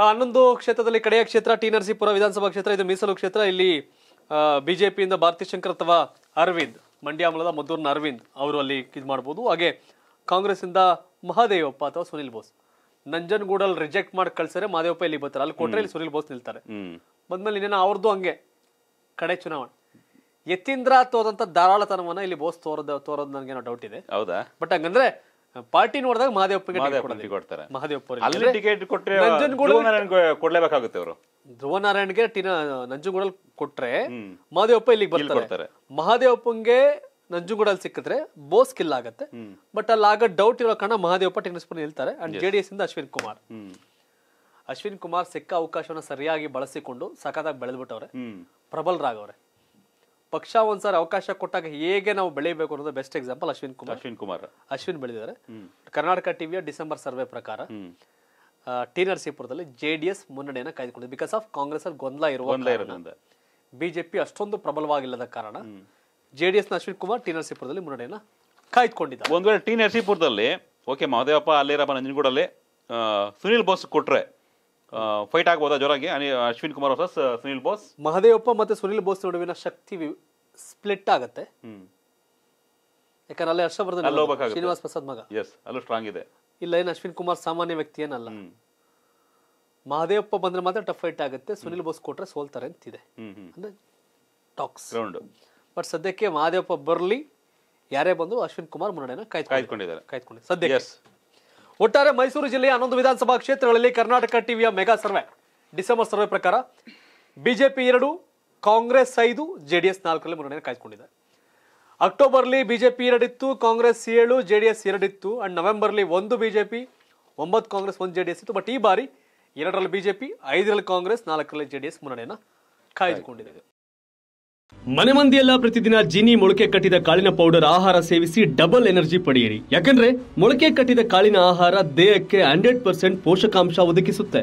ಹನ್ನೊಂದು ಕ್ಷೇತ್ರದಲ್ಲಿ ಕಡೆಯ ಕ್ಷೇತ್ರ ಟಿ ನರಸೀಪುರ ವಿಧಾನಸಭಾ ಕ್ಷೇತ್ರ ಇದು ಮೀಸಲು ಕ್ಷೇತ್ರ ಇಲ್ಲಿ ಬಿಜೆಪಿಯಿಂದ ಭಾರತಿ ಶಂಕರ್ ಅಥವಾ ಅರವಿಂದ್ ಮಂಡ್ಯ ಮೂಲದ ಮದ್ದೂರಿನ ಅರವಿಂದ್ ಅವರು ಅಲ್ಲಿ ಇದು ಮಾಡ್ಬೋದು ಹಾಗೆ ಇಂದ ಮಹಾದೇವಪ್ಪ ಅಥವಾ ಸುನಿಲ್ ಬೋಸ್ ನಂಜನಗೂಡಲ್ಲಿ ರಿಜೆಕ್ಟ್ ಮಾಡಿ ಕಳ್ಸರೆ ಮಹಾದೇವಪ್ಪ ಇಲ್ಲಿ ಬರ್ತಾರೆ ಅಲ್ಲಿ ಕೊಟ್ರೆ ಇಲ್ಲಿ ಸುನಿಲ್ ಬೋಸ್ ನಿಲ್ತಾರೆ ಬಂದ್ಮೇಲೆ ಇನ್ನೇನೋ ಅವ್ರದ್ದು ಹಂಗೆ ಕಡೆ ಚುನಾವಣೆ ಯತೀಂದ್ರ ತೋದಂತ ಧಾರಾಳತನವನ್ನ ಇಲ್ಲಿ ಬೋಸ್ ತೋರದ ತೋರೋದು ನನಗೇನೋ ಡೌಟ್ ಇದೆ ಹೌದಾ ಬಟ್ ಹಂಗಂದ್ರೆ ಪಾರ್ಟಿ ನೋಡಿದಾಗ ಮಹದೇವಪ್ಪ ಧ್ರುವ ನಾರಾಯಣ್ಗೆ ಟಿನ ನಂಜುಗೂಡಲ್ಲಿ ಕೊಟ್ರೆ ಮಹಾದೇವಪ್ಪ ಇಲ್ಲಿಗೆ ಬರ್ತಾರೆ ಮಹದೇವಪ್ಪಂಗೆ ನಂಜುಗೂಡಲ್ಲಿ ಸಿಕ್ಕಿದ್ರೆ ಬೋಸ್ ಕಿಲ್ ಆಗತ್ತೆ ಬಟ್ ಅಲ್ಲಿ ಆಗ ಡೌಟ್ ಇರೋ ಕಾರಣ ಮಹಾದೇವಪ್ಪ ಟೆಕ್ನಿಸ್ಪೂರ್ ನಿಲ್ತಾರೆ ಅಂಡ್ ಜೆ ಡಿ ಎಸ್ ಇಂದ ಅಶ್ವಿನ್ ಕುಮಾರ್ ಅಶ್ವಿನ್ ಕುಮಾರ್ ಸಿಕ್ಕ ಅವಕಾಶವನ್ನ ಸರಿಯಾಗಿ ಬಳಸಿಕೊಂಡು ಸಖತ್ತಾಗಿ ಬೆಳೆದ್ಬಿಟ್ಟವ್ರೆ ಪ್ರಬಲರಾಗವ್ರೆ ಪಕ್ಷ ಒಂದ್ಸಾರಿ ಅವಕಾಶ ಕೊಟ್ಟಾಗ ಹೇಗೆ ನಾವು ಬೆಳಿಬೇಕು ಅನ್ನೋದು ಬೆಸ್ಟ್ ಎಕ್ಸಾಂಪಲ್ ಅಶ್ವಿನ್ ಕುಮಾರ್ ಅಶ್ವಿನ್ ಕುಮಾರ್ ಅಶ್ವಿನ್ ಬೆಳೆದಿದ್ದಾರೆ ಕರ್ನಾಟಕ ಟಿವಿಯ ಡಿಸೆಂಬರ್ ಸರ್ವೆ ಪ್ರಕಾರ ಟಿ ನರಸೀಪುರದಲ್ಲಿ ಜೆ ಡಿ ಎಸ್ ಮುನ್ನಡೆಯನ್ನು ಕಾಯ್ದುಕೊಂಡಿದೆ ಬಿಕಾಸ್ ಆಫ್ ಕಾಂಗ್ರೆಸ್ ಅಲ್ಲಿ ಗೊಂದಲ ಇರುವ ಬಿಜೆಪಿ ಅಷ್ಟೊಂದು ಪ್ರಬಲವಾಗಿಲ್ಲದ ಕಾರಣ ಜೆ ಡಿ ನ ಅಶ್ವಿನ್ ಕುಮಾರ್ ಟಿ ನರಸೀಪುರದಲ್ಲಿ ಮುನ್ನಡೆಯನ್ನು ಕಾಯ್ದುಕೊಂಡಿದ್ದಾರೆ ಒಂದ್ ವೇಳೆ ಟಿ ನರಸೀಪುರದಲ್ಲಿ ಓಕೆ ಮಹದೇವಪ್ಪ ಅಲ್ಲೇರಪ್ಪ ನಂಜನಗೂಡಲ್ಲಿ ಸುನೀಲ್ ಬೋಸ್ ಕೊಟ್ರೆ ಫೈಟ್ ಆಗ್ಬೋದಾ ಜೋರಾಗಿ ಅಶ್ವಿನ್ ಕುಮಾರ್ ಸುನೀಲ್ ಬೋಸ್ ಮಹದೇವಪ್ಪ ಮತ್ತೆ ಸುನೀಲ್ ಬೋಸ್ ನಡುವಿನ ಶಕ್ತಿ ಸ್ಪ್ಲಿಟ್ ಆಗುತ್ತೆ ಯಾಕಂದ್ರೆ ಅಲ್ಲೇ ಹರ್ಷವರ್ಧನ್ ಶ್ರೀನಿವಾಸ್ ಪ್ರಸಾದ್ ಮಗ ಸ್ಟ್ರಾಂಗ್ ಇದೆ ಇಲ್ಲ ಏನು ಅಶ್ವಿನ್ ಕುಮಾರ್ ಸಾಮಾನ್ಯ ವ್ಯಕ್ತಿ ಏನಲ್ಲ ಮಹದೇವಪ್ಪ ಬಂದ್ರೆ ಮಾತ್ರ ಟಫ್ ಫೈಟ್ ಆಗುತ್ತೆ ಸುನಿಲ್ ಬೋಸ್ ಕೊಟ್ರೆ ಸೋಲ್ತಾರೆ ಅಂತಿದೆ ಅಂದ್ರೆ ಟಾಕ್ಸ್ ಬಟ್ ಸದ್ಯಕ್ಕೆ ಮಹದೇವಪ್ಪ ಬರಲಿ ಯಾರೇ ಬಂದು ಅಶ್ವಿನ್ ಕುಮಾರ್ ಮುನ್ನಡೆನ ಕಾಯ್ದುಕೊಂಡಿದ್ದಾರೆ ಸದ್ಯ ಸದ್ಯಕ್ಕೆ ಒಟ್ಟಾರೆ ಮೈಸೂರು ಜಿಲ್ಲೆಯ ಹನ್ನೊಂದು ವಿಧಾನಸಭಾ ಕ್ಷೇತ್ರಗಳಲ್ಲಿ ಕರ್ನಾಟಕ ಟಿವಿಯ ಮೆಗಾ ಸರ್ವೆ ಡಿಸೆಂಬರ್ ಸರ್ವೆ ಪ್ರಕಾರ ಬಿಜೆಪಿ ಎರಡು ಕಾಂಗ್ರೆಸ್ ಐದು ಜೆ ಡಿ ಎಸ್ ನಾಲ್ಕರಲ್ಲಿ ಮುನ್ನಡೆಯನ್ನು ಕಾಯ್ದುಕೊಂಡಿದೆ ಅಕ್ಟೋಬರ್ಲಿ ಬಿಜೆಪಿ ಎರಡಿತ್ತು ಕಾಂಗ್ರೆಸ್ ಏಳು ಜೆ ಡಿ ಎಸ್ ಎರಡಿತ್ತು ಆ್ಯಂಡ್ ನವೆಂಬರ್ಲಿ ಒಂದು ಬಿಜೆಪಿ ಒಂಬತ್ತು ಕಾಂಗ್ರೆಸ್ ಒಂದು ಜೆ ಡಿ ಎಸ್ ಇತ್ತು ಬಟ್ ಈ ಬಾರಿ ಎರಡರಲ್ಲಿ ಬಿಜೆಪಿ ಐದರಲ್ಲಿ ಕಾಂಗ್ರೆಸ್ ನಾಲ್ಕರಲ್ಲಿ ಜೆ ಡಿ ಎಸ್ ಮುನ್ನಡೆಯನ್ನು ಕಾಯ್ದುಕೊಂಡಿದೆ ಮನೆ ಮಂದಿಯೆಲ್ಲ ಪ್ರತಿದಿನ ಜಿನಿ ಮೊಳಕೆ ಕಟ್ಟಿದ ಕಾಳಿನ ಪೌಡರ್ ಆಹಾರ ಸೇವಿಸಿ ಡಬಲ್ ಎನರ್ಜಿ ಪಡೆಯಿರಿ ಯಾಕಂದ್ರೆ ಮೊಳಕೆ ಕಟ್ಟಿದ ಕಾಳಿನ ಆಹಾರ ದೇಹಕ್ಕೆ ಹಂಡ್ರೆಡ್ ಪರ್ಸೆಂಟ್ ಪೋಷಕಾಂಶ ಒದಗಿಸುತ್ತೆ